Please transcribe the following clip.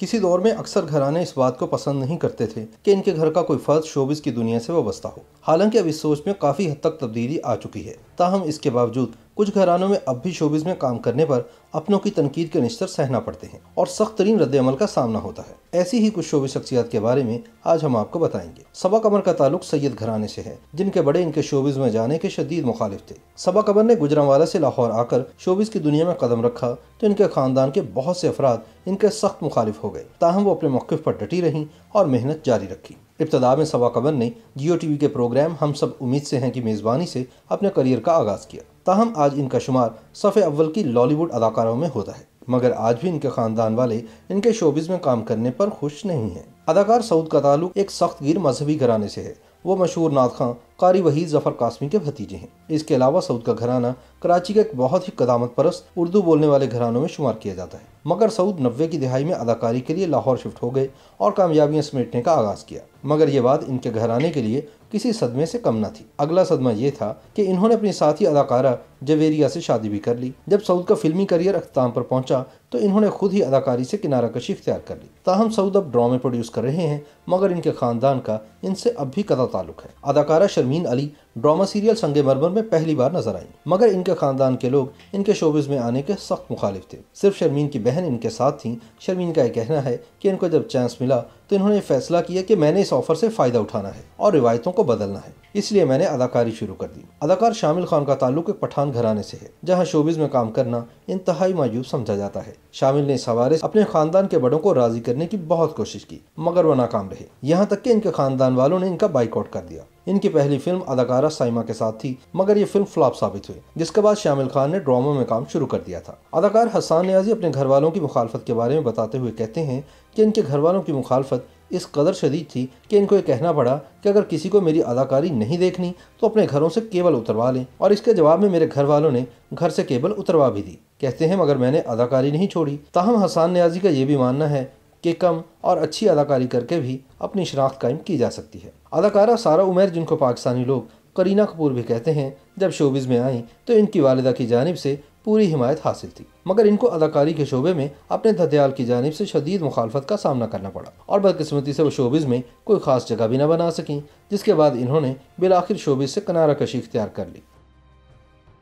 किसी दौर में अक्सर घराने इस बात को पसंद नहीं करते थे कि इनके घर का कोई फर्ज शोबिस की दुनिया से वाबस्ता हो हालांकि अब इस सोच में काफ़ी हद तक तब्दीली आ चुकी है ताहम इसके बावजूद कुछ घरानों में अब भी शोबिज में काम करने पर अपनों की तनकीद के निस्तर सहना पड़ते हैं और सख्त तरीन रद्दमल का सामना होता है ऐसी ही कुछ शोबे शख्सियात के बारे में आज हम आपको बताएंगे सबा कमर का ताल्लुक सैयद घराने से है जिनके बड़े इनके शोबिज में जाने के शदीद मुखालिफ थे सबा कमर ने गुजरावाला से लाहौर आकर शोबिज की दुनिया में कदम रखा तो इनके खानदान के बहुत से अफराद इनके सख्त मुखालिफ हो गए ताहम वो अपने मौके पर डटी रही और मेहनत जारी रखी इब्तदा में सवा कमर ने जियो टी वी के प्रोग्राम हम सब उम्मीद से हैं कि मेज़बानी से अपने करियर का आगाज़ किया ताहम आज इनका शुमार सफ़े अव्वल की लॉलीवुड अदाकारों में होता है मगर आज भी इनके खानदान वाले इनके शोबिज में काम करने पर खुश नहीं हैं अदाकार सऊद का ताल्लुक एक सख्त गिर मजहबी घराने से है वो मशहूर नाथ खां कारी वही जफर कासमी के भतीजे हैं इसके अलावा सऊद का घराना कराची के एक बहुत ही कदामत परस्त उर्दू बोलने वाले घरानों में शुमार किया जाता है मगर सऊद नब्बे की दिहाई में अदाकारी के लिए लाहौर शिफ्ट हो गए और कामयाबियां समेटने का आगाज़ किया मगर ये बात इनके घराने के लिए किसी सदमे से कम न थी अगला सदमा ये था कि इन्होंने अपनी साथी अदाकारा जवेरिया से शादी भी कर ली जब सऊद का फिल्मी करियर अख्ताम पर पहुंचा तो इन्होंने खुद ही अदाकारी से किनारा कशी इख्तियार कर ली ताहम सऊद अब ड्रामे प्रोड्यूस कर रहे हैं मगर इनके खानदान का इनसे अब भी कदा ताल्लुक है अदाकारा शर्मीन अली ड्रामा सीरियल संगे मरमर में पहली बार नजर आई मगर इनके खानदान के लोग इनके शोबिस में आने के सख्त मुखालिफ थे सिर्फ शर्मीन की बहन इनके साथ थी शर्मीन का यह कहना है की इनको जब चांस मिला तो इन्होंने फैसला किया कि मैंने इस ऑफर से फ़ायदा उठाना है और रिवायतों को बदलना है इसलिए मैंने अदाकारी शुरू कर दी अदाकार शामिल खान का ताल्लुक एक पठान घराने से है जहाँ शोबिज में काम करना इंतहाई मायूब समझा जाता है शामिल ने इस हवाले अपने खानदान के बड़ों को राजी करने की बहुत कोशिश की मगर वह नाकाम रहे यहाँ तक कि इनके खानदान वालों ने इनका बाइकआउट कर दिया इनकी पहली फिल्म अदाकारा साइमा के साथ थी मगर ये फिल्म फ्लॉप साबित हुई जिसके बाद शामिल खान ने ड्रामो में काम शुरू कर दिया था अदाकार हसान न्याजी अपने घर वालों की मुखालफत के बारे में बताते हुए कहते हैं कि इनके घर वालों की मुखालफत इस कदर शदीद थी कि इनको ये कहना पड़ा कि अगर किसी को मेरी अदाकारी नहीं देखनी तो अपने घरों से केबल उतरवा लें और इसके जवाब में मेरे घर वालों ने घर से केबल उतरवा भी दी कहते हैं मगर मैंने अदाकारी नहीं छोड़ी ताहम हसान न्याजी का ये भी मानना है कि कम और अच्छी अदाकारी करके भी अपनी शनाख्त कायम की जा सकती है अदाकारा सारा उमेर जिनको पाकिस्तानी लोग करीना कपूर भी कहते हैं जब शोबिज़ में आई तो इनकी वालदा की जानब से पूरी हिमायत हासिल थी मगर इनको अदाकारी के शोबे में अपने ददयाल की जानब से शदीद मुखालफत का सामना करना पड़ा और बदकस्मती से वो शोबिज़ में कोई ख़ास जगह भी न बना सकें जिसके बाद इन्होंने बिलाखिर शोबिज़ से कनारा कशी इख्तियार कर ली